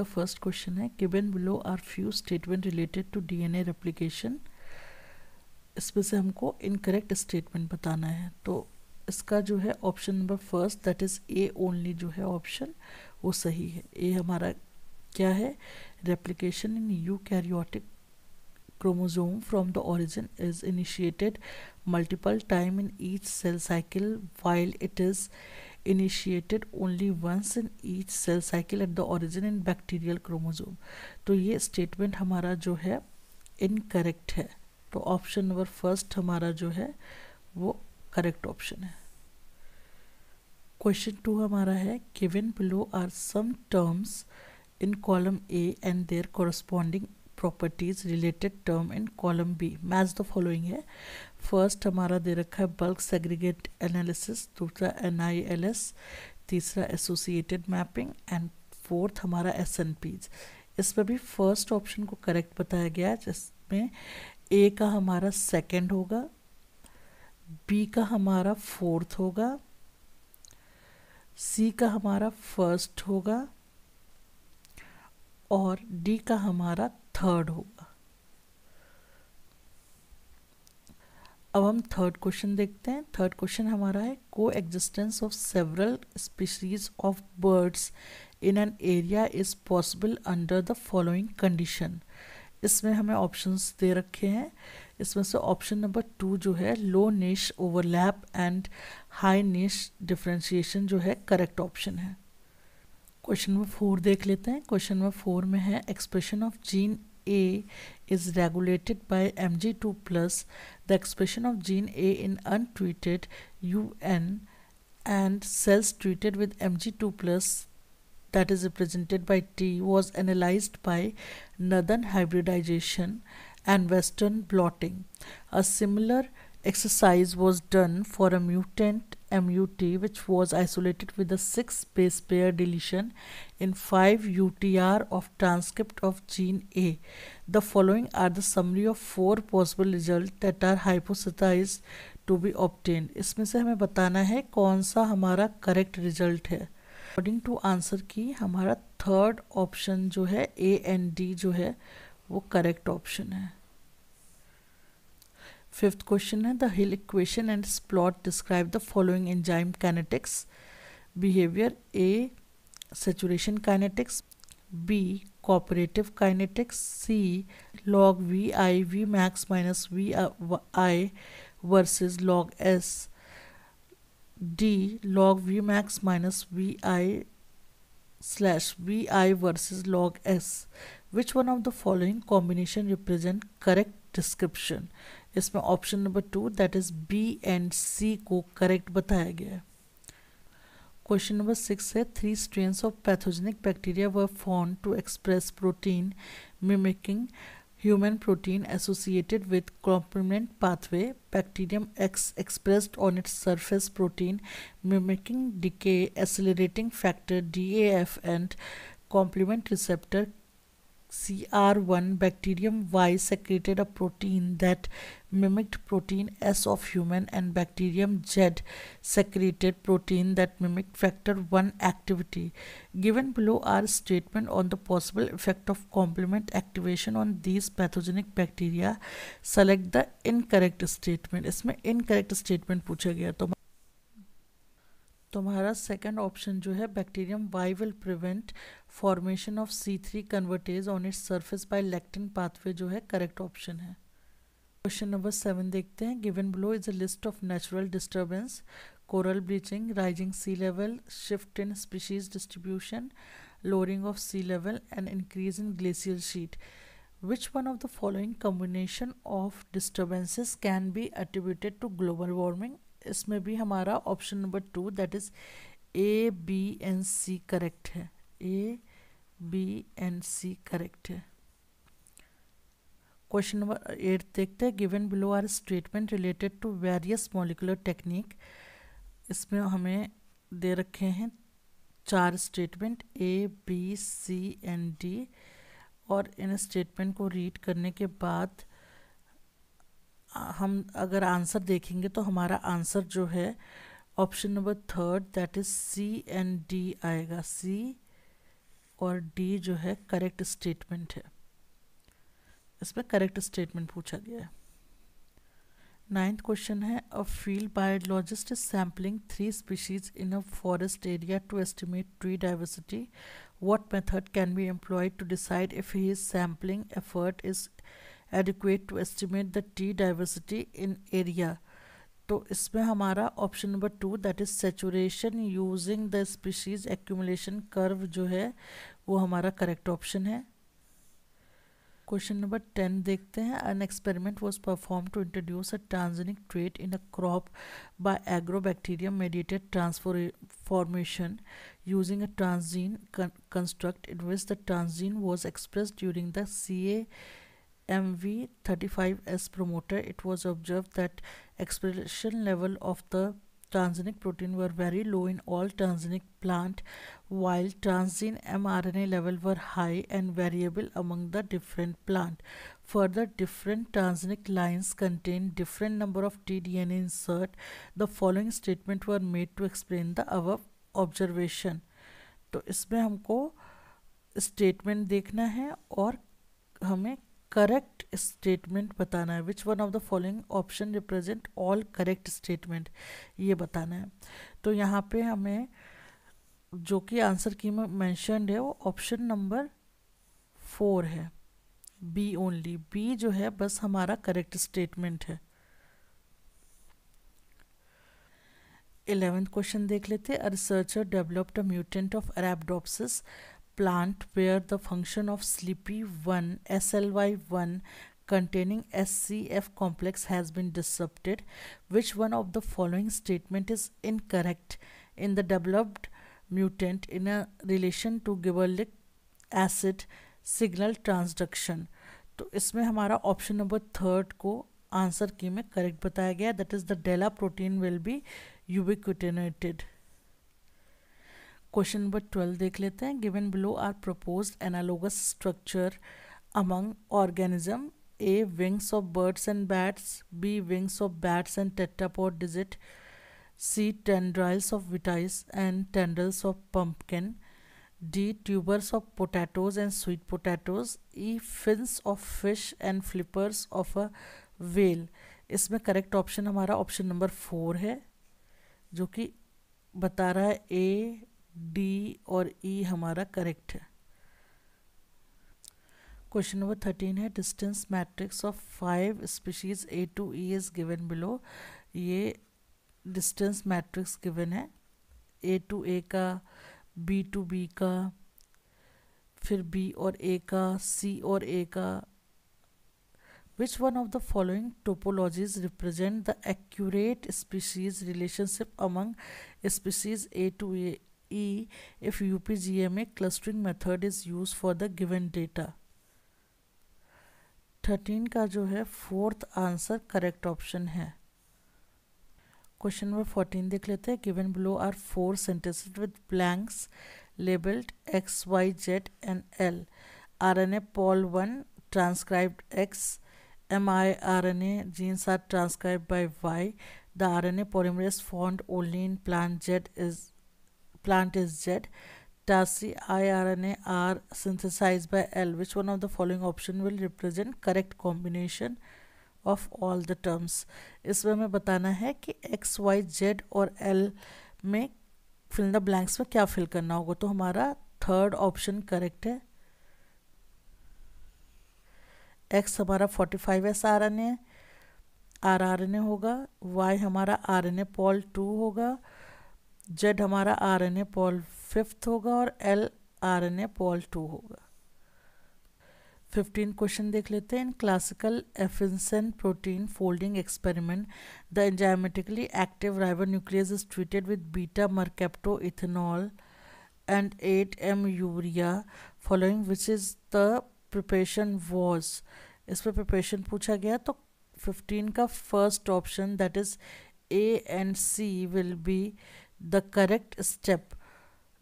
का first question है given below are few statement related to DNA replication इसमें से हमको इनकरेक्ट स्टेटमेंट बताना है तो इसका जो है option number first that is A only जो है ऑप्शन वो सही है ए हमारा क्या है replication in you karyotic chromosome from the origin is initiated multiple time in each cell cycle while it is initiated only once in each cell cycle at the origin in bacterial chromosome तो ये statement हमारा जो है incorrect है तो option number first हमारा जो है वो करेक्ट ऑप्शन है क्वेश्चन टू हमारा है given below are some terms in column A and their corresponding properties related term in column B match the following है फर्स्ट हमारा दे रखा है बल्क सेग्रीगेट एनालिसिस दूसरा एन आई एल एस तीसरा एसोसिएटेड मैपिंग एंड फोर्थ हमारा S N Ps इस पर भी फर्स्ट ऑप्शन को करेक्ट बताया गया है जिसमें ए का हमारा सेकेंड होगा बी का हमारा फोर्थ होगा सी का हमारा फर्स्ट होगा और डी का हमारा थर्ड होगा अब हम थर्ड क्वेश्चन देखते हैं थर्ड क्वेश्चन हमारा है को existence of several species of birds in an area is possible under the following condition इसमें हमें ऑप्शंस दे रखे हैं इसमें से ऑप्शन नंबर टू जो है low niche overlap and high niche differentiation जो है करेक्ट ऑप्शन है क्वेश्चन नंबर फोर देख लेते हैं क्वेश्चन नंबर फोर में है expression of gene A is regulated by MG2+, plus, the expression of gene A in untreated UN and cells treated with MG2+, plus, that is represented by T, was analyzed by northern hybridization and western blotting. A similar exercise was done for a mutant MUT which was isolated with a 6 base pair deletion in 5 UTR of transcript of gene A. The following are the summary of four possible results that are hypothesized to be obtained. इसमें से हमें बताना है कौन सा हमारा correct result है According to answer की हमारा third option जो है A and D जो है वो correct option है Fifth question the Hill equation and its plot describe the following enzyme kinetics behavior A saturation kinetics B cooperative kinetics C log VI max minus VI uh, versus log S D log V max minus VI slash VI versus log S which one of the following combination represent correct description इसमें option number two that is B and C को correct बताया गया है question number six है three strain of pathogenic bacteria were form to express protein mimicking human protein associated with complement pathway bacterium X express on its surface protein mimicking decay accelerating factor D A F and complement receptor CR1 bacterium Y secreted a protein that mimicked protein S of human and bacterium Z secreted protein that mimicked factor 1 activity. Given below are statement on the possible effect of complement activation on these pathogenic bacteria. Select the incorrect statement. इसमें incorrect statement पूछा गया तो तुम्हारा second option जो है bacterium Y will prevent formation of C three convertase on its surface by lectin pathway जो है correct option है क्वेश्चन नंबर सेवन देखते हैं given below is a list of natural disturbance coral bleaching rising sea level shift in species distribution lowering of sea level and increase in glacier sheet which one of the following combination of disturbances can be attributed to global warming इसमें भी हमारा option number two that is A B and C correct है A B and C correct है question number eight देखते हैं given below are statement related to various molecular technique इसमें हमें दे रखे हैं चार statement A B C and D और इन स्टेटमेंट को रीड करने के बाद हम अगर आंसर देखेंगे तो हमारा आंसर जो है option number third that is C and D आएगा सी और डी जो है करेक्ट स्टेटमेंट है इसमें करेक्ट स्टेटमेंट पूछा गया है नाइन्थ क्वेश्चन है a field biologist is sampling three species in a forest area to estimate tree diversity what method can be employed to decide if his sampling effort is adequate to estimate the tree diversity in area तो इसमें हमारा option number two that is saturation using the species accumulation curve जो है वो हमारा correct option है question number ten देखते हैं an experiment was perform to introduce a transgenic trait in a crop by agrobacterium mediated formation using a transgene construct in which the transgene was express during the C A MV35S promoter, it was observed that expression level of the transgenic protein were very low in all transgenic plant while transgene mRNA level were high and variable among the different plant. Further, different transgenic lines contain different number of tDNA insert. The following statement were made to explain the above observation. तो इसमें हमको statement देखना है और हमें correct statement बताना है which one of the following option represent all correct statement ये बताना है तो यहाँ पे हमें जो कि आंसर की में मैंशनड है वो ऑप्शन नंबर फोर है बी ओनली बी जो है बस हमारा करेक्ट स्टेटमेंट है इलेवेंथ क्वेश्चन देख लेते हैं a researcher developed a mutant of arabidopsis plant where the function of SLEEPY1, SLY1 containing SCF complex has been disrupted, which one of the following statement is incorrect in the developed mutant in a relation to gibberellic acid signal transduction. तो इसमें हमारा option number third को answer की में correct बताया गया that is the DELLA protein will be ubiquitinated question number twelve देख लेते हैं given below are propose analogous structure among organism A wings of birds and bats B wings of bats and tetrapod digit C tendrils of vitis and tendrils of pumpkin D tubers of potatoes and sweet potatoes E fins of fish and flippers of a whale इसमें correct option हमारा option number four है जो कि बता रहा है A D और E e हमारा करेक्ट है क्वेश्चन नंबर थर्टीन है distance matrix of five species A to E is given below ये डिस्टेंस मैट्रिक्स गिवन है ए टू ए का बी टू बी का फिर बी और ए का सी और ए का which one of the following topologies represent the accurate species relationship among species A to E if UPGMA clustering method is used for the given data. Thirteen का जो है fourth answer correct option है question number fourteen देख लेते हैं given below are four sentences with blanks labelled X Y Z and L R N A pol one transcribed X M I R N A genes are transcribe by Y the R N A polymerase found only in plant Z is plant is Z. IRNA are synthesized by L. Which one of the following option will represent correct combination of all the terms? इसमें हमें बताना है कि X, Y, Z और L में fill in the blanks में क्या fill करना होगा तो हमारा थर्ड ऑप्शन करेक्ट है एक्स हमारा forty five S R N A R R N A होगा वाई हमारा R N A pol two होगा जेड हमारा R N A pol fifth होगा और L R N A pol two होगा fifteen question देख लेते हैं in classical Anfinsen protein folding experiment the enzymatically active राइबर ribonuclease is treated with beta mercaptoethanol and eight M urea following which is the preparation was इस पर preparation पूछा गया तो fifteen का first option that is A and C will be the correct step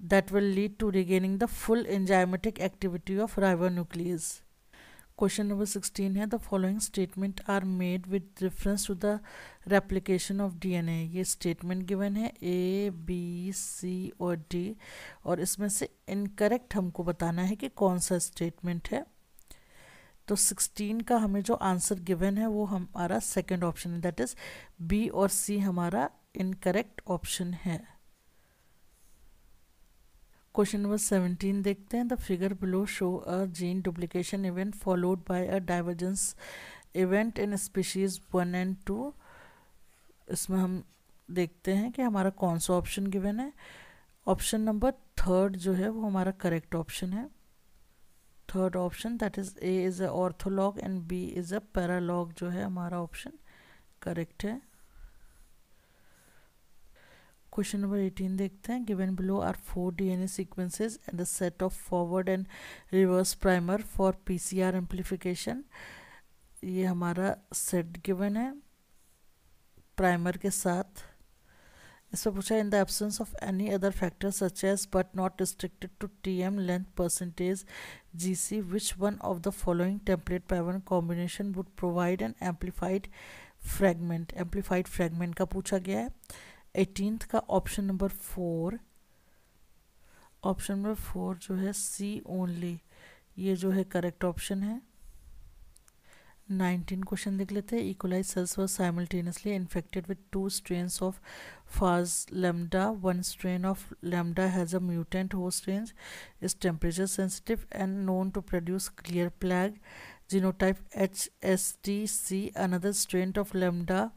that will lead to regaining the full enzymatic activity of ribonuclease. Question number 16 hai the following statement are made with reference to the replication of DNA. ye statement given hai A, B, C or D aur isme se incorrect humko batana hai ki kaun sa statement hai तो 16 का हमें जो answer given है वो हमारा second option है that is बी और सी हमारा इनकरेक्ट ऑप्शन है क्वेश्चन नंबर सेवनटीन देखते हैं the figure below show a gene duplication event followed by a divergence event in species one and two इसमें हम देखते हैं कि हमारा कौन सा ऑप्शन गिवन है ऑप्शन नंबर थर्ड जो है वो हमारा करेक्ट ऑप्शन है third option that is A is a ortholog and B is a paralog जो है हमारा ऑप्शन करेक्ट है क्वेश्चन नंबर एटीन देखते हैं given below are four DNA sequences and the set of forward and reverse primer for PCR amplification ये हमारा set given है primer के साथ इसमें पूछा in the absence of any other factor such as but not restricted to T M length percentage G C which one of the following template पैवन combination would provide an amplified fragment amplified fragment का पूछा गया है eighteenth का option number four option number four जो है C only ये जो है करेक्ट ऑप्शन है नाइनटीन क्वेश्चन देख लेते हैं E coli cells were simultaneously infected with two strains of phage lambda one strain of lambda has a mutant who strain is temperature sensitive and known to produce clear plaque genotype H S T C another strain of lambda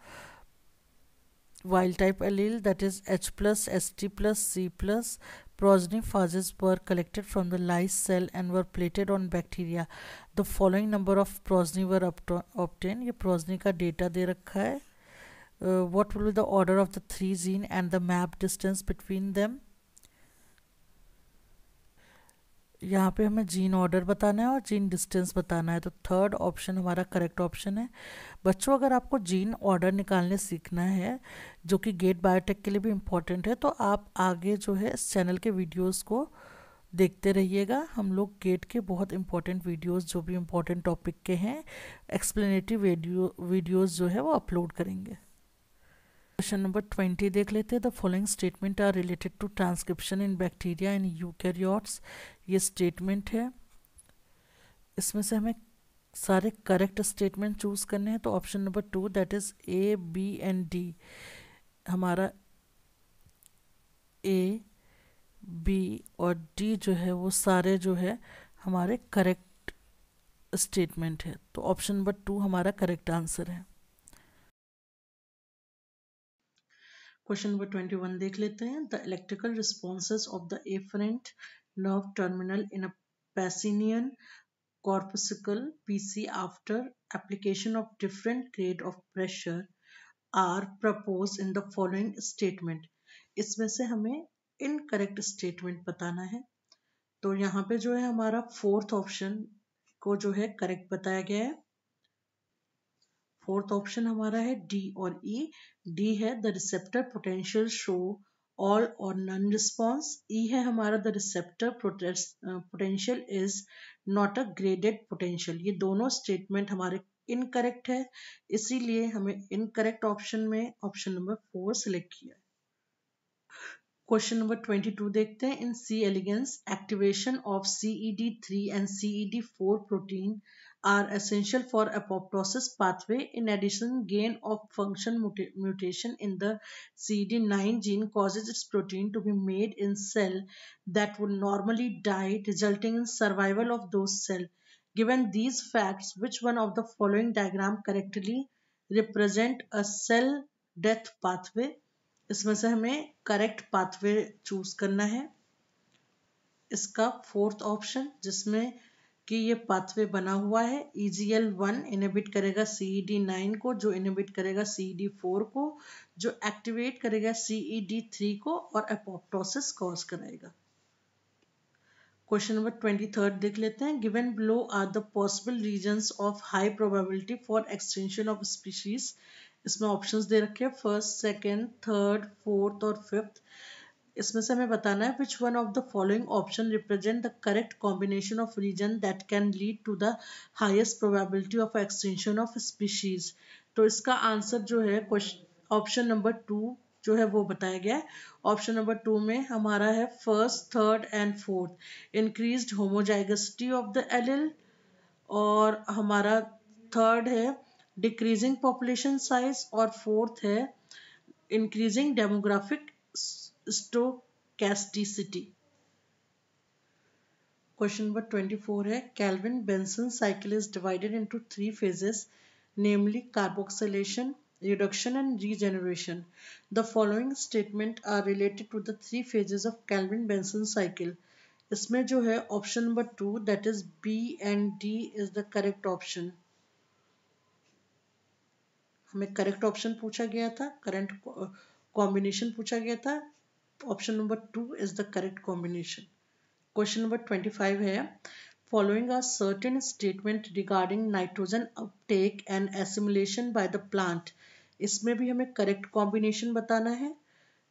wild type allele that is H plus, ST plus, C plus progeny phases were collected from the lice cell and were plated on bacteria. The following number of progeny were obtained. ये progeny का data दे रखा है. Uh, what will be the order of the three gene and the map distance between them? यहाँ पे हमें gene order बताना है और जीन डिस्टेंस बताना है तो थर्ड ऑप्शन हमारा करेक्ट ऑप्शन है बच्चों अगर आपको जीन ऑर्डर निकालने सीखना है जो कि गेट बायोटेक के लिए भी इम्पॉर्टेंट है तो आप आगे जो है इस चैनल के वीडियोस को देखते रहिएगा हम लोग गेट के बहुत इंपॉर्टेंट वीडियोज़ जो भी इम्पॉर्टेंट टॉपिक के हैं एक्सप्लेनेटिव वीडियो वीडियोज़ जो है वो अपलोड करेंगे क्वेश्चन नंबर ट्वेंटी देख लेते हैं the following statement are related to transcription in bacteria in eukaryotes ये स्टेटमेंट है इसमें से हमें सारे करेक्ट स्टेटमेंट चूज करने हैं तो option number two that is A B and D हमारा ए बी और डी जो है वो सारे जो है हमारे करेक्ट तो स्टेटमेंट है तो ऑप्शन नंबर टू हमारा करेक्ट आंसर है क्वेश्चन नंबर ट्वेंटी वन देख लेते हैं the electrical responses of the afferent nerve terminal in a Pacinian corpuscle PC after application of different grade of pressure are propose in the following statement इसमें से हमें incorrect statement बताना है तो यहाँ पे जो है हमारा फोर्थ ऑप्शन को जो है करेक्ट बताया गया है फोर्थ ऑप्शन हमारा है डी और ई e. डी है the receptor potential show all or none response E है हमारा the receptor potential is not a graded potential ये दोनों स्टेटमेंट हमारे इनकरेक्ट है इसीलिए हमें इनकरेक्ट ऑप्शन में ऑप्शन नंबर फोर सिलेक्ट किया क्वेश्चन नंबर ट्वेंटी टू देखते हैं in C elegans activation of CED three and CED four protein are essential for apoptosis pathway. In addition, gain of function muta mutation in the CD9 gene causes its protein to be made in cell that would normally die resulting in survival of those cell. Given these facts, which one of the following diagram correctly represent a cell death pathway? isme se hame correct pathway choose karna hai iska fourth option jisme कि ये pathway बना हुआ है E G L one inhibit करेगा C E D nine को जो inhibit करेगा C E D four को जो एक्टिवेट करेगा सी ई डी थ्री को और एपोप्टोसिस कॉज कराएगा क्वेश्चन नंबर ट्वेंटी थर्ड देख लेते हैं given below are the possible reasons of high probability for extension of species इसमें ऑप्शंस दे रखे हैं फर्स्ट सेकंड थर्ड फोर्थ और फिफ्थ इसमें से हमें बताना है which one of the following option represent the correct combination of reason that can lead to the highest probability of extension of species तो इसका आंसर जो है क्वेश्चन ऑप्शन नंबर टू जो है वो बताया गया है ऑप्शन नंबर टू में हमारा है first third and fourth increase homozygosity of the L और हमारा थर्ड है डिक्रीजिंग पॉपुलेशन साइज और फोर्थ है increasing demographic stochasticity question number twenty four है Calvin Benson cycle is divided into three phases namely carboxylation reduction and regeneration the following statement are related to the three phases of Calvin Benson cycle इसमें जो है option number two that is B and D is the correct option हमें correct option पूछा गया था current combination पूछा गया था option number two is the correct combination question number twenty five है following a certain statement regarding nitrogen uptake and assimilation by the plant इसमें भी हमें करेक्ट कॉम्बिनेशन बताना है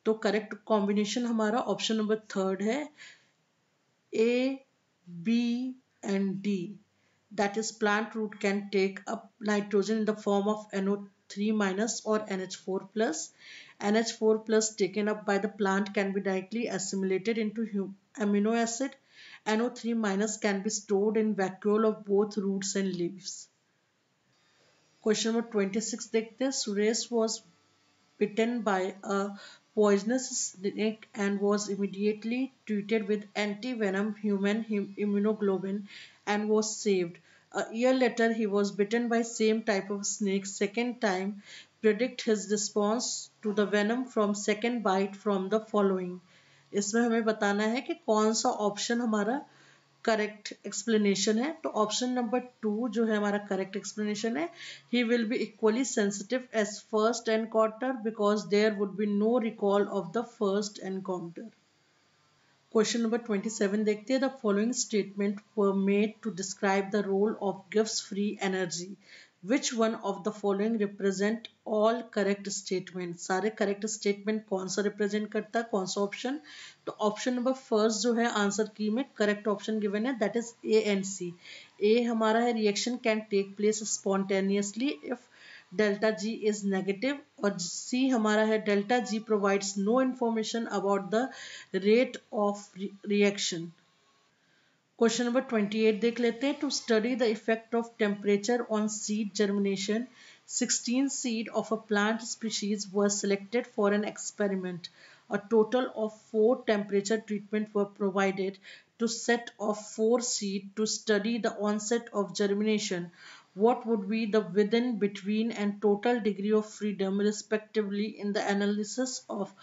तो करेक्ट कॉम्बिनेशन हमारा ऑप्शन नंबर थर्ड है A B and D that is plant root can take up nitrogen in the form of NO three minus or N H four plus NH4 plus taken up by the plant can be directly assimilated into amino acid. NO3 minus can be stored in vacuole of both roots and leaves. Question number 26 देखते हैं Suresh was bitten by a poisonous snake and was immediately treated with anti-venom human immunoglobulin and was saved. A year later, he was bitten by same type of snake second time predict his response to the venom from second bite from the following इसमें हमें बताना है कि कौन सा option हमारा correct explanation है तो ऑप्शन नंबर टू जो है हमारा करेक्ट एक्सप्लेनेशन है he will be equally sensitive as first encounter because there would be no recall of the first encounter question number twenty seven देखते हैं the following statement were made to describe the role of gift free energy which one of the following represent all correct statement सारे correct statement कौन सा represent करता है कौन सा option तो option number first जो है answer key में correct option given है that is A and C A हमारा है reaction can take place spontaneously if delta G is negative और सी हमारा है delta G provides no information about the rate of reaction Question number 28 देख लेते हैं to study the effect of temperature on seed germination 16 seed of a plant species were selected for an experiment. A total of 4 temperature treatments were provided to set of 4 seed to study the onset of germination. What would be the within, between and total degree of freedom respectively in the analysis of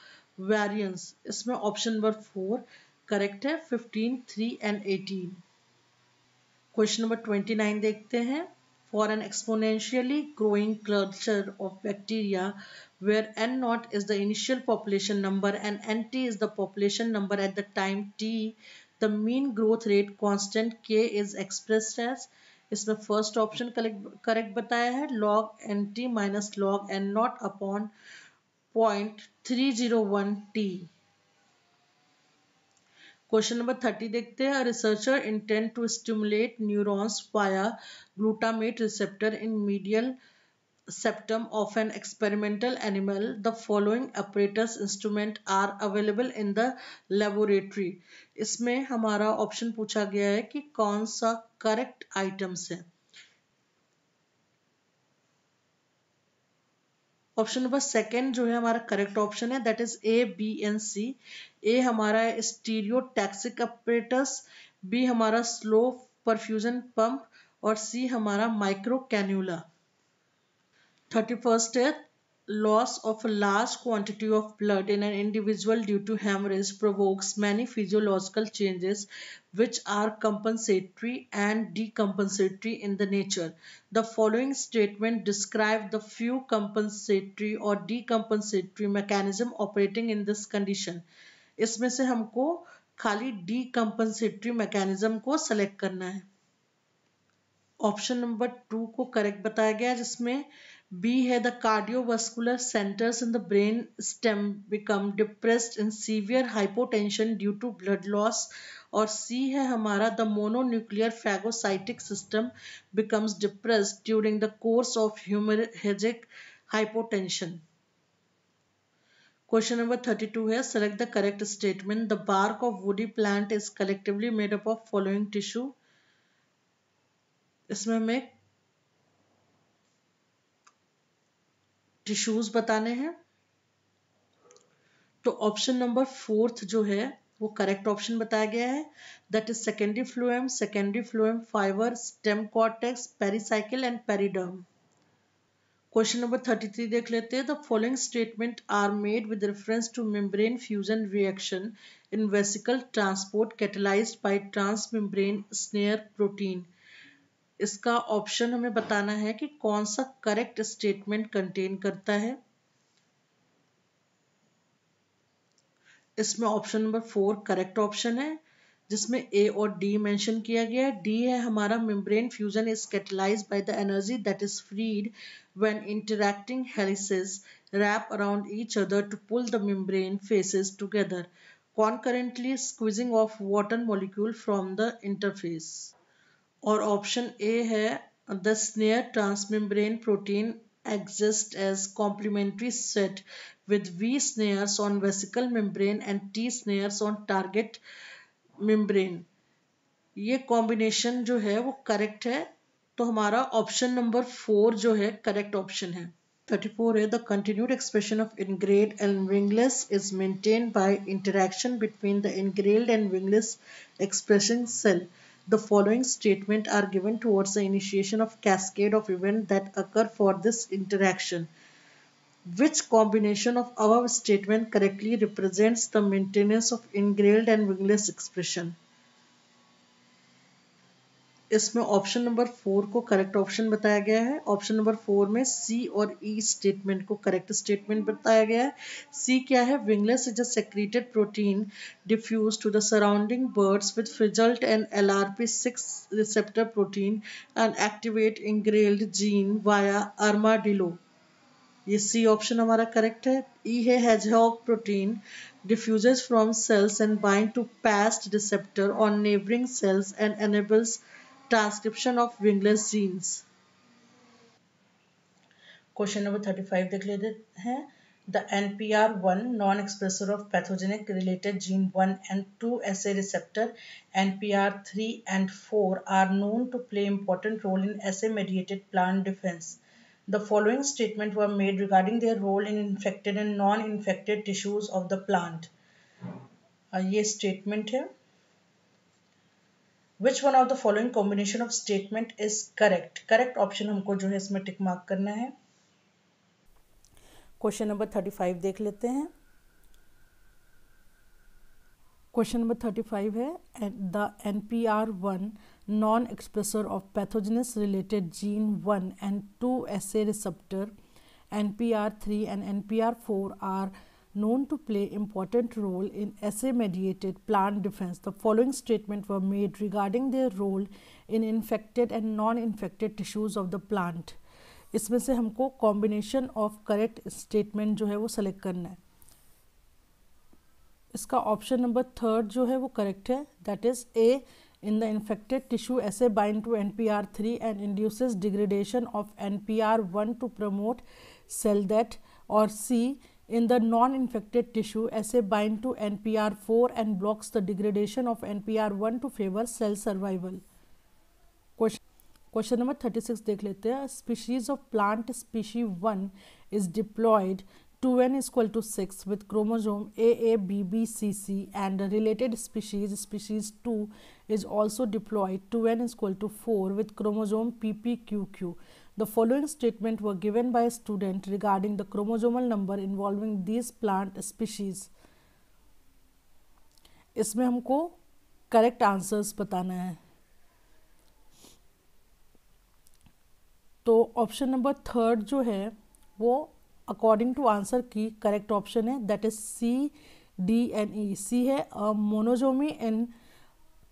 variance? इसमें option number 4 correct है fifteen three and eighteen question number twenty nine देखते हैं for an exponentially growing culture of bacteria where N naught is the initial population number and N T is the population number at the time T the mean growth rate constant K is express इसमें first option correct बताया है log N T minus log N naught upon point three zero one T question number thirty देखते हैं researcher intent to stimulate neurons पाया glutamate receptor in medial septum of an experimental animal the following operators instrument are available in the laboratory इसमें हमारा option पूछा गया है कि कौन सा करेक्ट आइटम्स है ऑप्शन नंबर सेकेंड जो है हमारा करेक्ट ऑप्शन है that is A B and C A हमारा है स्टीरियो टैक्सिक अपरेटस बी हमारा स्लो परफ्यूजन पंप और सी हमारा माइक्रो कैन्यूला थर्टी फर्स्ट है loss of a large quantity of blood in an individual due to hemorrhage provokes many physiological changes which are compensatory and decompensatory in the nature. The following statement describe the few compensatory or decompensatory mechanism operating in this condition. isme se humko khali decompensatory mechanism ko select करना है option number two को correct बताया गया जिसमें B है the cardiovascular centers in the brain stem become depressed in severe hypotension due to blood loss और C है हमारा the mononuclear phagocytic system becomes depressed during the course of hemorrhagic hypotension Question number 32 है select the correct statement the bark of woody plant is collectively made up of following tissue इसमें हमें tissues बताने हैं तो option number fourth जो है वो correct option बताया गया है that is secondary phloem secondary phloem fibre stem cortex pericycle and periderm question number thirty three देख लेते हैं the following statement are made with reference to membrane fusion reaction in vesicle transport catalysed by membrane SNARE protein इसका option हमें बताना है कि कौन सा करेक्ट स्टेटमेंट कंटेन करता है इसमें option number four correct option है जिसमें ए और डी मेंशन किया गया है डी है हमारा membrane fusion is catalyze by the energy that is freed when interacting helices wrap around each other to pull the membrane faces together concurrently squeezing off water molecule from the interface और option A है the SNARE transmembrane protein exist as complementary set with V SNAREs on vesicle membrane and T SNAREs on target membrane ये combination जो है वो correct है तो हमारा option number four जो है करेक्ट ऑप्शन है थर्टी फोर है the continued expression of engrailed and wingless is maintain by interaction between the engrailed and wingless expression cell the following statement are given towards the initiation of cascade of events that occur for this interaction. Which combination of above statement correctly represents the maintenance of ingrained and wingless expression? इसमें option number four को correct option बताया गया है option number four में C और E e statement को correct statement बताया गया है सी क्या है wingless is a secreted protein diffuse to the surrounding birds with frizzled and L R P six receptor protein and activate engrailed gene via armadillo ये C option हमारा correct है E e है hedgehog protein diffuses from sales and bind to patched receptor on neighbouring cells and enables transcription of wingless genes question number thirty five देख लेते हैं the NPR1 non-expressor of pathogenic related gene 1 and 2 assay receptor NPR3 and 4 are known to play important role in assay mediated plant defense. The following statement were made regarding their role in infected and non-infected tissues of the plant. ये statement है which one of the following combination of statement is correct correct option हमको जो है इसमें tick mark करना है question number thirty five देख लेते हैं क्वेश्चन नंबर थर्टी फाइव है the N P R one non expresser of pathogenesis related gene one and two S A receptor N P R three and N P R four are known to play important role in assay-mediated plant defense, the following statement were made regarding their role in infected and non-infected tissues of the plant. इसमें से हमको combination of correct statement जो है वो select करना है इसका option number third जो है वो correct है that is A in the infected tissue assay bind to NPR3 and induces degradation of NPR1 to promote cell death or C in the non-infected tissue SA bind to NPR4 and blocks the degradation of NPR1 to favor cell survival. Question, question number 36 देख लेते हैं species of plant species 1 is deployed 2n is equal to 6 with chromosome AABBCC and related species species 2 is also deployed 2n is equal to 4 with chromosome PPQQ. The following statement were given by a student regarding the chromosomal number involving these plant species. इसमें हमको correct answers बताना है तो option number third जो है वो according to answer key correct option है that is C D and E C है monosomy and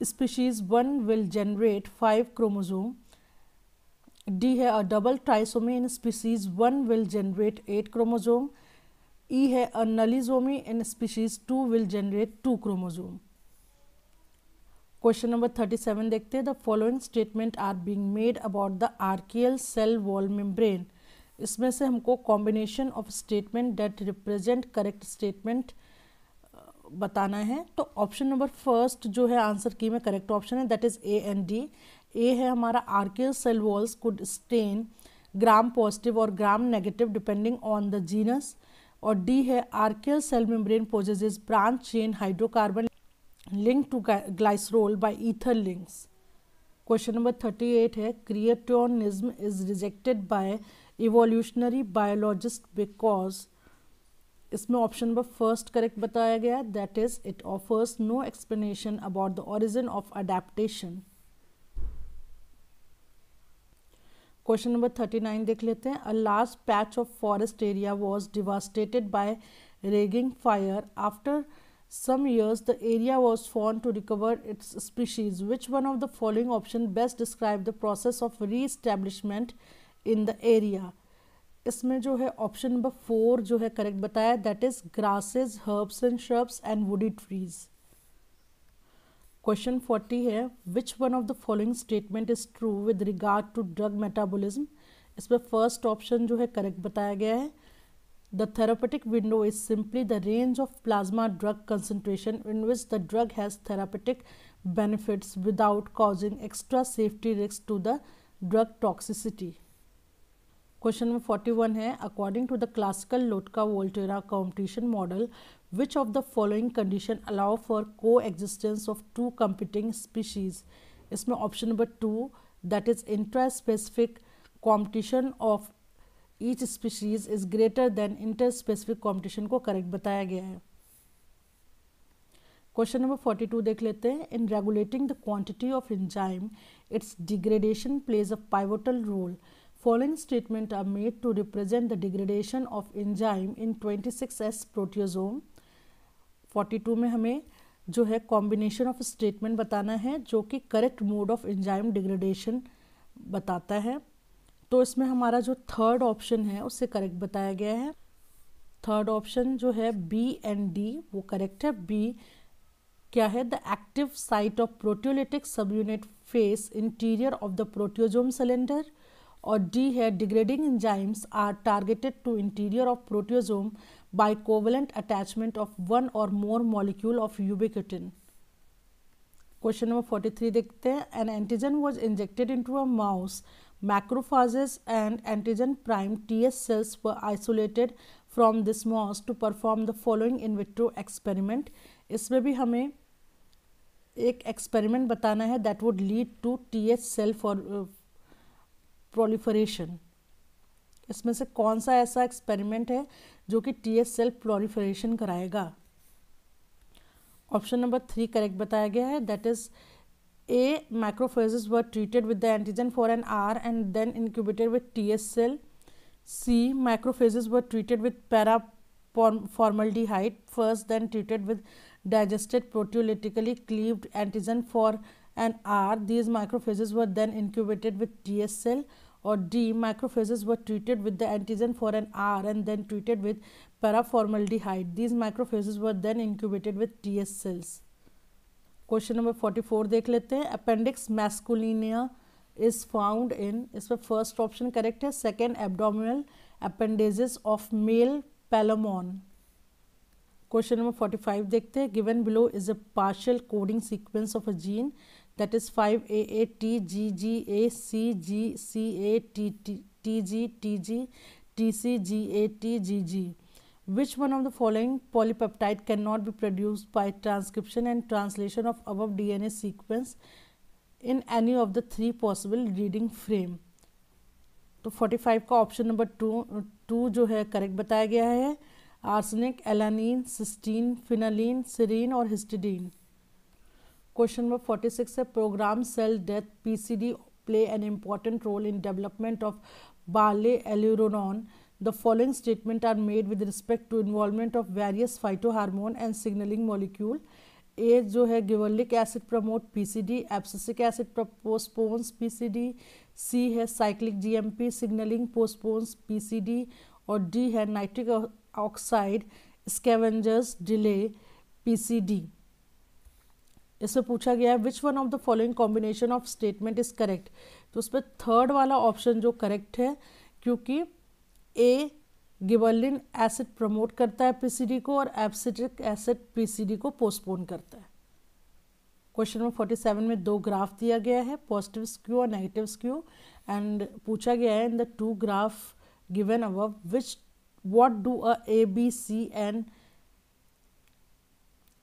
species one will generate five chromosome D है a double trisomy in species one will generate eight chromosome E है a nullisomy in species two will generate two chromosome question number thirty seven देखते हैं the following statement are being made about the archaeal cell wall membrane इसमें से हमको combination of statement that represent correct statement बताना है तो option number first जो है आंसर की में करेक्ट ऑप्शन है that is A and D A है हमारा archaeal cell walls could stain gram positive or gram negative depending on the genus और डी है archaeal cell membrane possess branch chain hydrocarbon link to glycerol by ether links question number thirty eight है creationism is rejected by evolutionary biologist because इसमें option number first correct बताया गया that is it offers no explanation about the origin of adaptation question number thirty nine देख लेते हैं a large patch of forest area was devastated by raging fire after some years the area was फॉर्न to recover its species which one of the following option best describe the process of re establishment in the area इसमें जो है option number four जो है correct बताया that is grasses herbs and shrubs and woody trees question forty है which one of the following statement is true with regard to drug metabolism इसमें first option जो है करेक्ट बताया गया है the therapeutic window is simply the range of plasma drug concentration in which the drug has therapeutic benefits without causing extra safety risk to the drug toxicity question number forty one है according to the classical Lotka Volterra competition model which of the following condition allow for को existence of two competing species इसमें option number two that is intraspecific competition of each species is greater than interspecific competition को correct बताया गया है question number forty two देख लेते हैं in regulating the quantity of enzyme its degradation plays a pivotal role Following statement are made to represent the degradation of enzyme in 26S proteasome. 42 में हमें जो है कॉम्बिनेशन ऑफ स्टेटमेंट बताना है जो कि correct mode of enzyme degradation बताता है तो इसमें हमारा जो थर्ड ऑप्शन है उसे करेक्ट बताया गया है थर्ड ऑप्शन जो है बी एंड डी वो करेक्ट है बी क्या है the active site of proteolytic subunit face interior of the proteasome cylinder और डी है degrading enzymes are targeted to interior of proteasome by covalent attachment of one or more molecule of ubiquitin question number forty three देखते हैं an antigen was injected into a mouse macrophages and antigen prime ts cells were isolated from this mouse to perform the following in vitro experiment इसमें भी हमें एक experiment बताना है that would lead to T S cell for proliferation इसमें से कौन सा ऐसा एक्सपेरिमेंट है जो कि टी एस सेल प्रोलिफरेशन कराएगा ऑप्शन नंबर थ्री करेक्ट बताया गया है that is A macrophages were treated with the antigen for an hour and then incubated with T S cell C macrophage were treated with paraformaldehyde first then treated with digested proteolytically cleaved antigen for an hour these macrophage were then incubated with T S cell or D, macrophages were treated with the antigen for an R and then treated with paraformaldehyde. These macrophages were then incubated with TS cells. Question number 44 देख लेते हैं appendix masculinia is found in इसमें first option correct है second abdominal appendages of male palamon question number 45 देखते हैं given below is a partial coding sequence of a gene that is 5AA, TGGA, CGCA, TG, TG, TCGA, TGG. Which one of the following polypeptide cannot be produced by transcription and translation of above DNA sequence in any of the three possible reading frame? तो 45 का option number to to जो है correct बताया गया है arsenic alanine cysteine phenylalanine serine और histidine question number forty six है program cell death PCD play an important role in development of barley the following statement are made with respect to involvement of various phyto phytohormone and signalling molecule A जो है gibberellic acid promote PCD abscisic acid postpones PCD C है cyclic GMP signalling postpones PCD और D है nitric oxide scavengers delay PCD इसमें पूछा गया है which one of the following combination of statement is correct तो उसमें थर्ड वाला ऑप्शन जो करेक्ट है क्योंकि ए गिबर्लिन एसिड प्रमोट करता है पीसीडी को और एप्सिटिक एसिड पीसीडी को पोस्टपोन करता है क्वेश्चन नंबर फोर्टी सेवन में दो ग्राफ दिया गया है पॉजिटिव स्क्यू और नेगेटिव स्क्यू एंड पूछा गया है in the two graph given above which what do uh A B C and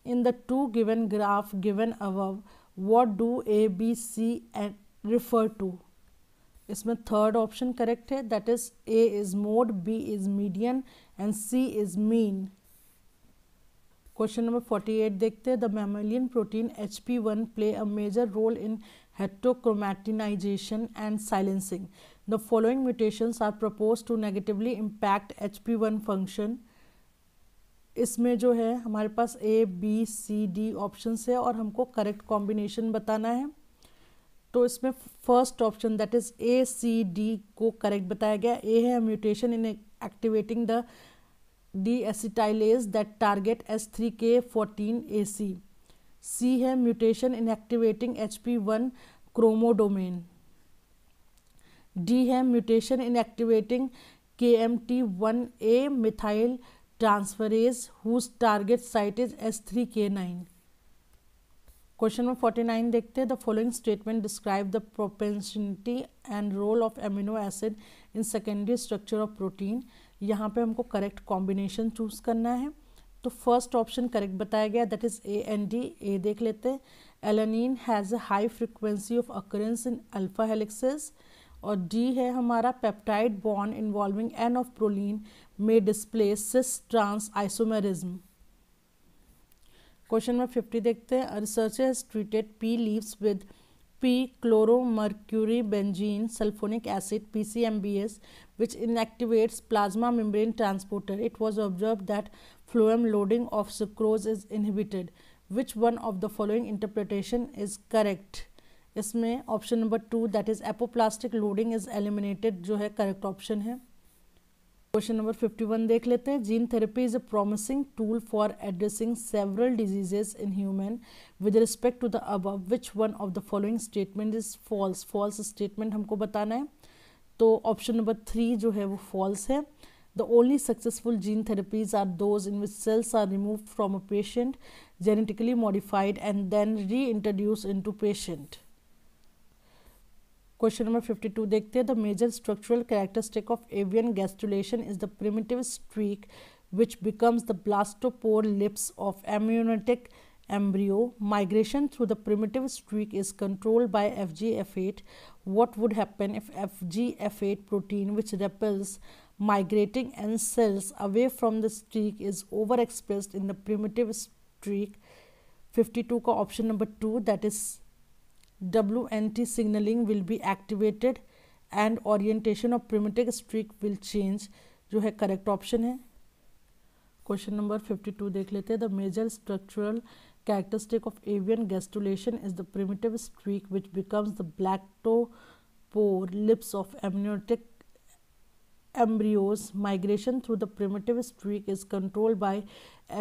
In the two given graph given above, what do A, B, C and refer to? Is my third option correct? That is A is mode, B is median, and C is mean. Question number forty-eight. Forty eight देखते हैं the mammalian protein H P one play a major role and silencing. The following mutations are proposed to negatively impact HP1 function इसमें जो है हमारे पास A B C D options है और हमको करेक्ट कॉम्बिनेशन बताना है तो इसमें first option that is A C D को करेक्ट बताया गया ए है mutation in activating the deacetylase that target S three K fourteen A C C है mutation in activating H P one chromodomain D है mutation in activating K M T one A methyltransferase whose target site is S three K nine question number forty nine देखते हैं the following statement describe the propensity and role of amino acid in secondary structure of protein यहाँ पे हमको correct combination choose करना है तो first option correct बताया गया that is A and D A देख लेते हैं alanine has a high frequency of occurrence in alpha helices और डी है हमारा peptide bond involving N of proline में display cis trans isomerism question number fifty देखते हैं researchers treated pea leaves with p chloromercuribenzene sulfonic acid P C M B S which inactivates plasma membrane transporter it was observe that phloem loading of sucrose is inhibited which one of the following interpretation is correct इसमें option number two that is apoplastic loading is eliminated जो है correct option है question number fifty one देख लेते हैं gene therapy is a promising tool for addressing several diseases in human with respect to the above which one of the following statement is false false statement हमको बताना है तो option number three जो है वो फॉल्स है the only successful gene therapies are those in which cells are remove from a patient genetically modified and then reintroduce into patient Question number 52 देखते हैं the major structural characteristic of avian gastrulation is the primitive streak which becomes the blastopore lips of amniotic embryo. Migration through the primitive streak is controlled by FGF8. What would happen if FGF8 protein which repels migrating end cells away from the streak is overexpressed in the primitive streak? 52 का option number two. That is. WNT signaling will be activated and orientation of primitive streak will change जो है correct option है Question number 52 देख लेते The major structural characteristic of avian gastrulation is the primitive streak which becomes the blacktopore lips of amniotic embryos migration through the primitive streak is controlled by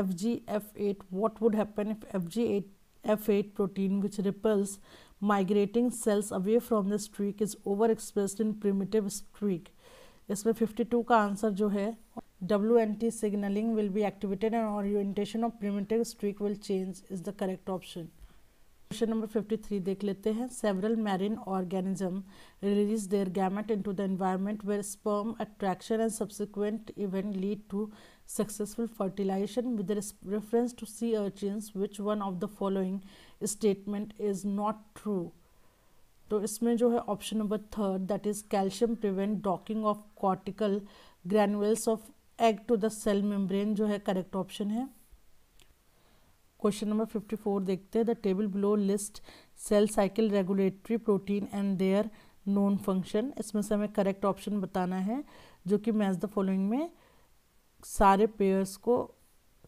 fgf8 what would happen if fgf 8 F8 protein which repels migrating cells away from the streak is overexpressed in primitive streak. इसमें 52 का answer जो है W N T signalling will be activated and orientation of primitive streak will change is the correct option question number 53 देख लेते हैं several marine organism release their gamete into the environment where sperm attraction and subsequent event lead to successful fertilization with reference to sea urchins which one of the following statement is not true तो इसमें जो है option number third that is calcium prevent docking of cortical granules of egg to the cell membrane जो है correct option है question number fifty four देखते हैं the table below list cell cycle regulatory protein and their known function इसमें से हमें correct option बताना है जो कि मैच द फॉलोइंग में सारे पेयर्स को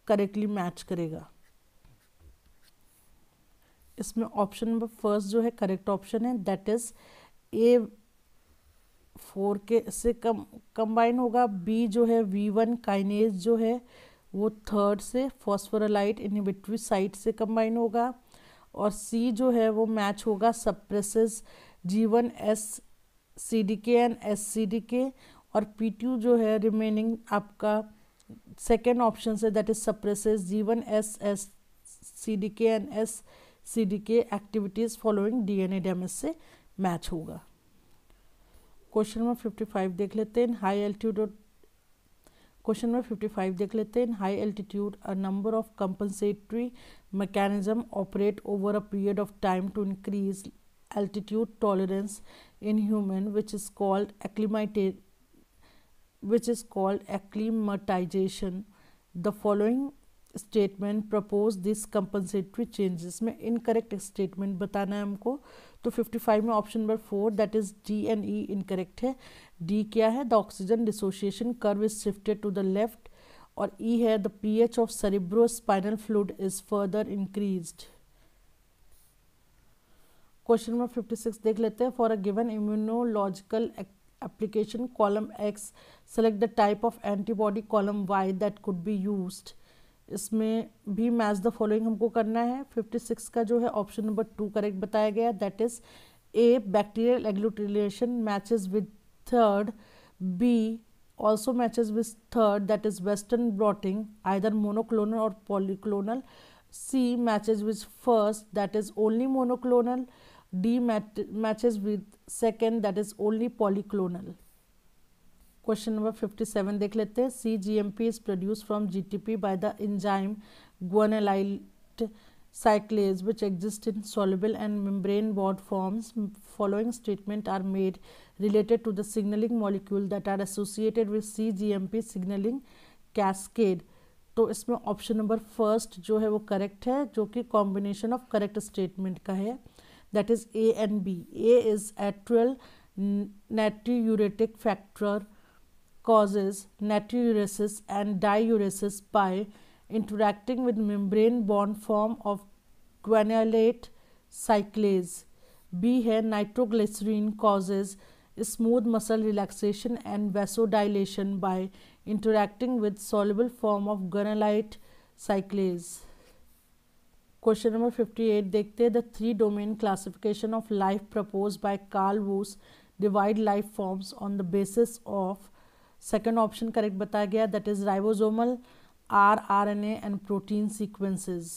करेक्टली मैच करेगा इसमें ऑप्शन नंबर फर्स्ट जो है करेक्ट ऑप्शन है दैट इज़ ए फोर के से कम कंबाइन होगा बी जो है वी वन काइनेज जो है वो थर्ड से फॉस्फोरालाइट इनिबिटरी साइट से कंबाइन होगा और सी जो है वो मैच होगा suppresses G one S C D K and S C D K और पी टू जो है रिमेनिंग आपका सेकेंड ऑप्शन से that is suppresses G one S S C D K and S C D K activities following D N A damage से match होगा question number fifty five देख लेते हैं high altitude question number fifty five देख लेते हैं high altitude a number of compensatory mechanism operate over a period of time to increase altitude tolerance in human which is called acclimated which is called acclimatization the following statement propose this compensatory changes में incorrect statement बताना है हमको तो 55 में option number four that is D and E incorrect है D क्या है the oxygen dissociation curve is shifted to the left और ई e है the pH of cerebrospinal fluid is further increase question number 56 देख लेते हैं for a given immunological application column X select the type of antibody column Y that could be used इसमें भी match the following हमको करना है 56 का जो है ऑप्शन नंबर टू करेक्ट बताया गया that is A bacterial agglutination matches with third B also match with third that is western blotting either monoclonal or polyclonal C match with first that is only monoclonal D match with second that is only polyclonal question number fifty seven देख लेते हैं C G M P is produce from G T P by the enzyme guanylate cyclase which exist in soluble and membrane baud forms following statement are made related to the signalling molecule that are associated with C G M P signalling cascade तो इसमें option number first जो है वो correct है जो कि combination of correct statement का है that is A and B A is actual natriuretic factor causes natriuresis and diuresis by interacting with membrane bond form of guanylate cyclase. B here nitroglycerin causes smooth muscle relaxation and vasodilation by interacting with soluble form of guanylate cyclase. Question number 58 देखते हैं the three domain classification of life proposed by Carl Wuss divide life forms on the basis of second option correct बताया गया that is ribosomal R R N and protein sequences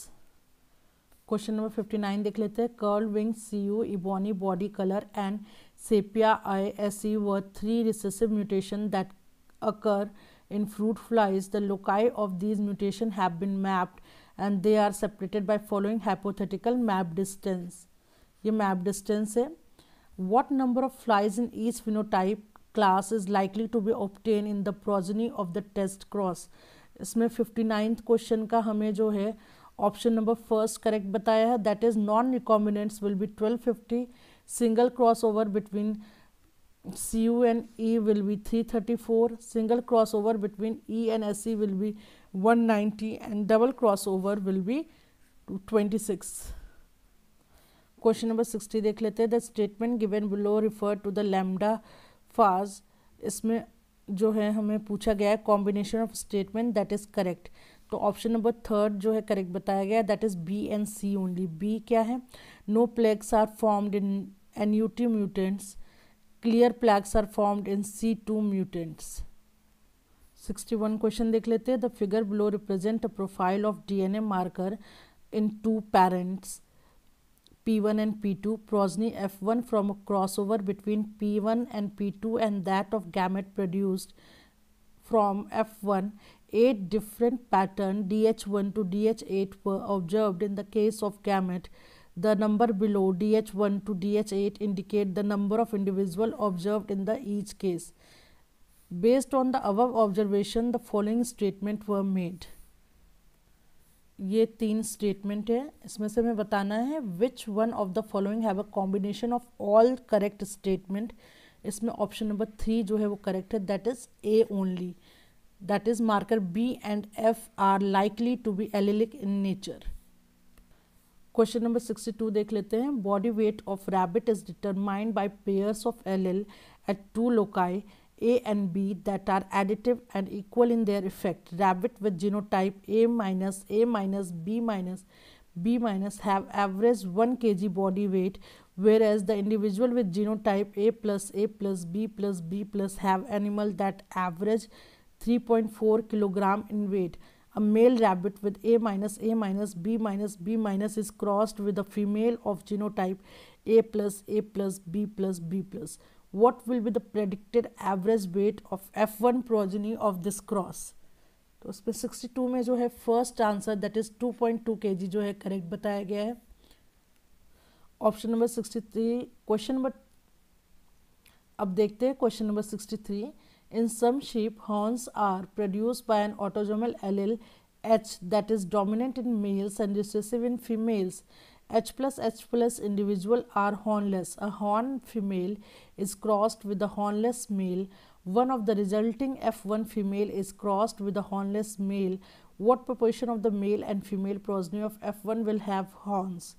question number fifty nine देख लेते हैं curl wing C U ebony body colour and sepia eye S E uh three recessive mutation that occur in fruit flies the loci of these mutation have been mapped and they are separated by following hypothetical map distance ये map distance है what number of flies in each phenotype class is likely to be obtained in the progeny of the test cross इसमें 59th question का हमें जो है option number first correct बताया है that is non recombinants will be 1250 single crossover between CU and E will be 334 single crossover between E and SE will be 190 and double crossover will be 26 question number 60 देख लेते the statement given below refer to the lambda फाज इसमें जो है हमें पूछा गया है combination of statement that is correct तो ऑप्शन नंबर थर्ड जो है करेक्ट बताया गया that is B and C only B क्या है no plaques are formed in annuity mutants clear plaques are formed in C two mutants sixty one question देख लेते हैं the figure below represent a profile of DNA marker in two parents P1 and P2, progeny F1 from a crossover between P1 and P2 and that of gamete produced from F1, eight different pattern DH1 to DH8 were observed in the case of gamete. The number below DH1 to DH8 indicate the number of individual observed in the each case. Based on the above observation, the following statement were made. ये तीन statement है इसमें से हमें बताना है which one of the following have a combination of all correct statement इसमें option number three जो है वो करेक्ट है that is A only that is marker B and F are likely to be allelic in nature question number sixty two देख लेते हैं body weight of rabbit is determined by pairs of alleles at two loci A and B that are additive and equal in their effect. Rabbit with genotype A minus, A minus, B minus, B minus have average 1 kg body weight whereas the individual with genotype A plus, A plus, B plus, B plus have animal that average 3.4 kilogram in weight. A male rabbit with A minus, A minus, B minus, B minus is crossed with a female of genotype A plus, A plus, B plus, B plus. B plus what will be the predicted average weight of F1 progeny of this cross तो उसमें 62 में जो है first answer that 2.2 kg. जो है correct बताया गया है ऑप्शन 63 Question नंबर अब देखते हैं question 63 in some sheep horns are produced by an autosomal allele h that is dominant in males and recessive in females H plus H plus individual are hornless. A horn female is crossed with a hornless male. One of the resulting F1 female is crossed with a hornless male. What proportion of the male and female progeny of F1 will have horns?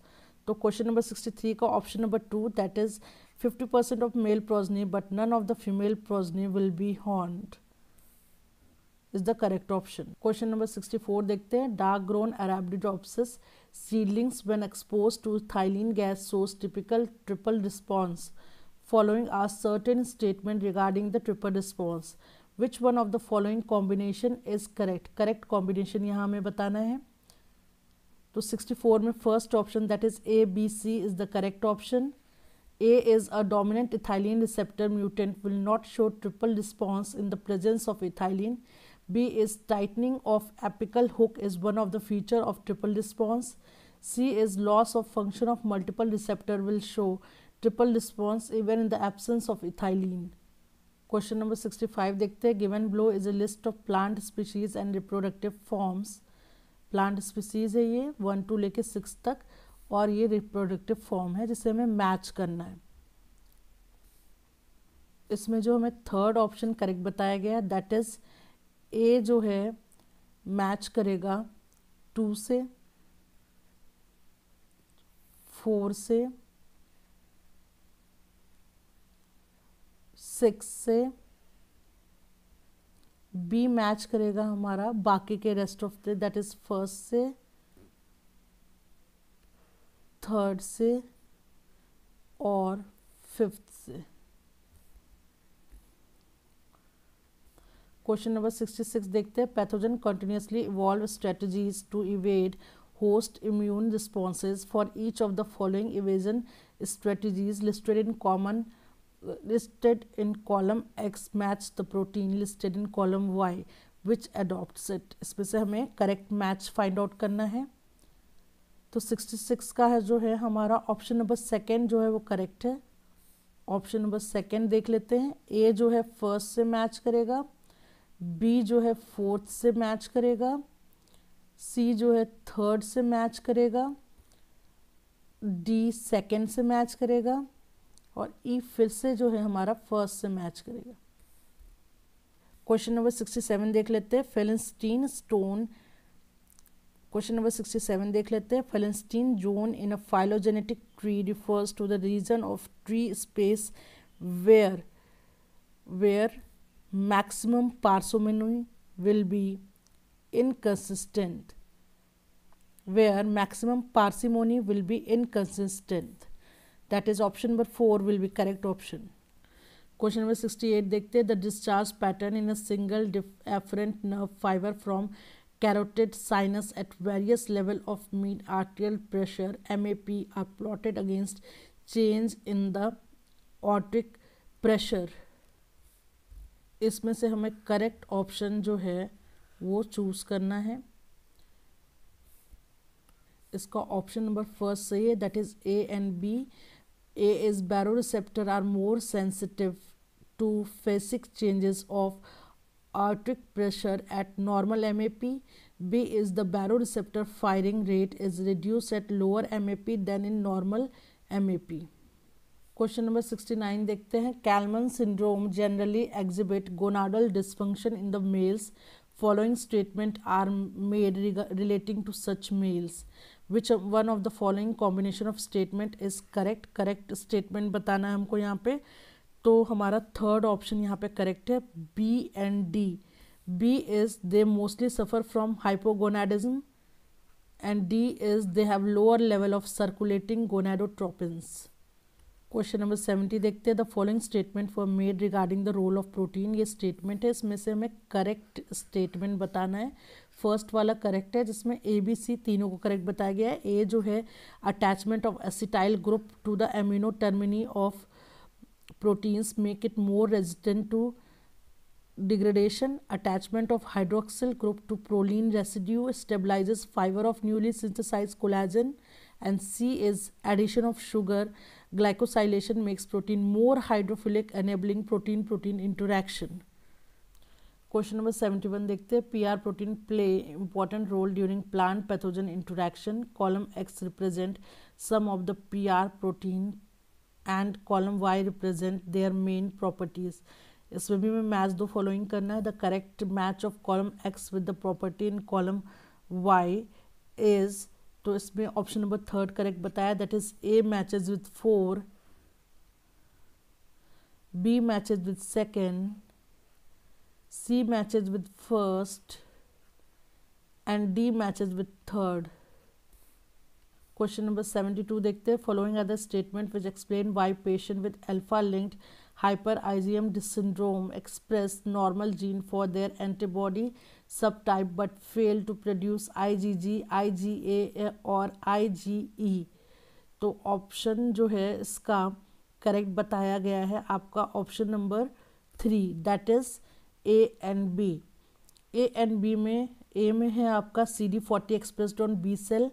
तो question number sixty three का option number two that is fifty percent of male progeny but none of the female progeny will be horned is the correct option question number sixty four देखते हैं dark grown Arabidopsis Seedlings when exposed to thylene gas shows typical triple response. Following a certain statement regarding the triple response. Which one of the following combination is correct? Correct combination यहाँ हमें बताना है तो 64 Me first option that is A B C is the correct option. A is a dominant ethylene receptor mutant will not show triple response in the presence of ethylene. B is tightening of apical hook is one of the feature of triple response. C is loss of function of multiple receptor will show triple response even in the absence of ethylene. Question number 65 देखते हैं given below is a list of plant species and reproductive forms. Plant species है ये one two लेके six तक और ये reproductive form है जिसे हमें मैच करना है इसमें जो हमें थर्ड ऑप्शन करेक्ट बताया गया है दैट इज़ ए जो है मैच करेगा टू से फोर से सिक्स से बी मैच करेगा हमारा बाकी के rest of the that is first से थर्ड से और fifth question number sixty six देखते हैं pathogen continuously evolve strategies to evade host immune responses for each of the following evasion strategies listed in common listed in column X match the protein listed in column Y which adopt it इसमें से हमें correct match find out करना है तो sixty six का है जो है हमारा ऑप्शन नंबर सेकेंड जो है वो करेक्ट है ऑप्शन नंबर सेकेंड देख लेते हैं ए जो है फर्स्ट से मैच करेगा बी जो है फोर्थ से मैच करेगा सी जो है थर्ड से मैच करेगा डी सेकेंड से मैच करेगा और ई e फिर से जो है हमारा फर्स्ट से मैच करेगा क्वेश्चन नंबर सिक्सटी सेवन देख लेते हैं Felsenstein stone question number sixty seven देख लेते हैं Felsenstein zone in a phylogenetic tree refers to the region of tree space where where maximum parsimony will be inconsistent where maximum parsimony will be inconsistent that is option number 4 will be correct option question number 68 dekhte the discharge pattern in a single afferent nerve fiber from carotid sinus at various level of mean arterial pressure map are plotted against change in the aortic pressure इसमें से हमें correct option जो है वो choose करना है इसका option number first सही है that is A and B A is baroreceptor are more sensitive to phasic changes of aortic pressure at normal M A P B is the baroreceptor firing rate is reduce at lower M A P than in normal M A P question number sixty nine देखते हैं Kallmann syndrome generally exhibit gonadal dysfunction in the males following statement are made relating to such mails which one of the following combination of statement is correct correct statement बताना है हमको यहाँ पे तो हमारा third option यहाँ पे correct है B and D B is they mostly suffer from hypogonadism and D is they have lower level of circulating gonadotropins question number seventy देखते हैं the following statement for made regarding the role of protein ये statement है इसमें से हमें correct statement बताना है first वाला करेक्ट है जिसमें ए बी सी तीनों को करेक्ट बताया गया है ए जो है attachment of acetyl group to the amino termini of proteins make it more resistant to degradation attachment of hydroxyl group to proline residue stabilises fibre of newly synthesise collagen and C is addition of sugar glycosylation makes protein more hydrophilic enabling protein protein interaction question number 71 dekhte pr protein play important role during plant pathogen interaction column x represent some of the pr protein and column y represent their main properties So, we मैं match दो following करना the correct match of column X with the property in column Y is. तो इसमें option number third correct बताया that is A matches with four B matches with second C matches with first and D matches with third question number seventy two देखते हैं following are the statement which explain why patient with alpha linked hyper IgM syndrome express normal gene for their antibody सब produce I G G I G A और E e. तो option जो है इसका correct बताया गया है आपका option number three that is A and B A and B में ए में है आपका C D forty express on B cell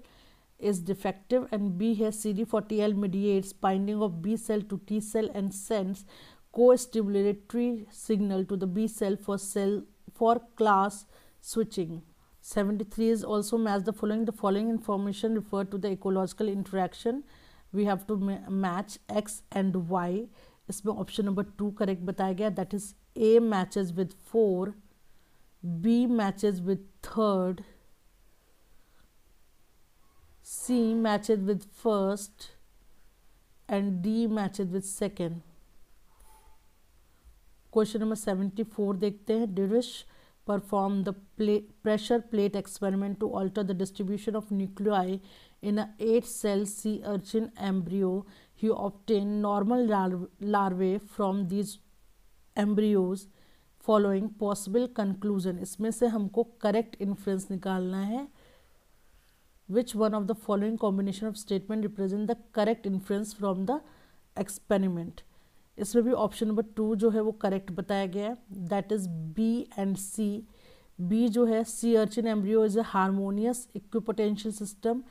is defective and B है C D forty L mediates binding of B cell to T cell and sense costimulatory signal to the B cell for cell for class switching. 73 is also match the following. The following information refer to the ecological interaction. We have to match X and Y. This is option number 2 correct. Bata gaya. That is A matches with 4. B matches with 3rd. C matches with 1st. And D matches with 2nd. Question number 74. Dekhte hai. Dirish. perform the plate, pressure plate experiment to alter the distribution of nuclei in a eight cell sea urchin embryo. He obtained normal lar larvae from these embryos following possible conclusion isme se humko correct inference nikalna hai which one of the following combination of statement represent the correct inference from the experiment इसमें भी option number to जो है वो correct बताया गया है that is B and C B जो है sea urchin embryo is a harmonious equipotential system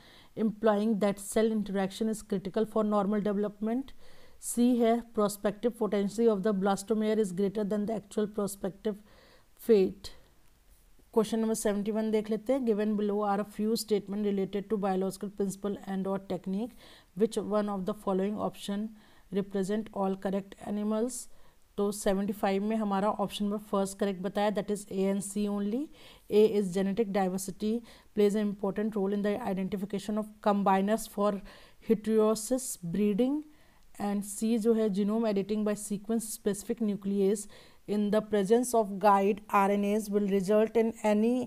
implying that cell interaction is critical for normal development C है prospective potential of the blastomere is greater than the actual prospective fate question number seventy one देख लेते हैं given below are a few statement related to biological principle and और technique which one of the following option represent all correct animals तो seventy five में हमारा option number first correct बताया that is A and C only A is genetic diversity plays a important role in the identification of combiners for heterosis breeding and C जो है genome editing by sequence specific nucleus in the presence of guide R N As will result in any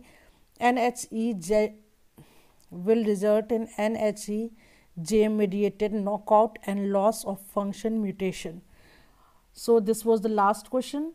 N H E J in N H E JM mediated knockout and loss of function mutation. So, this was the last question.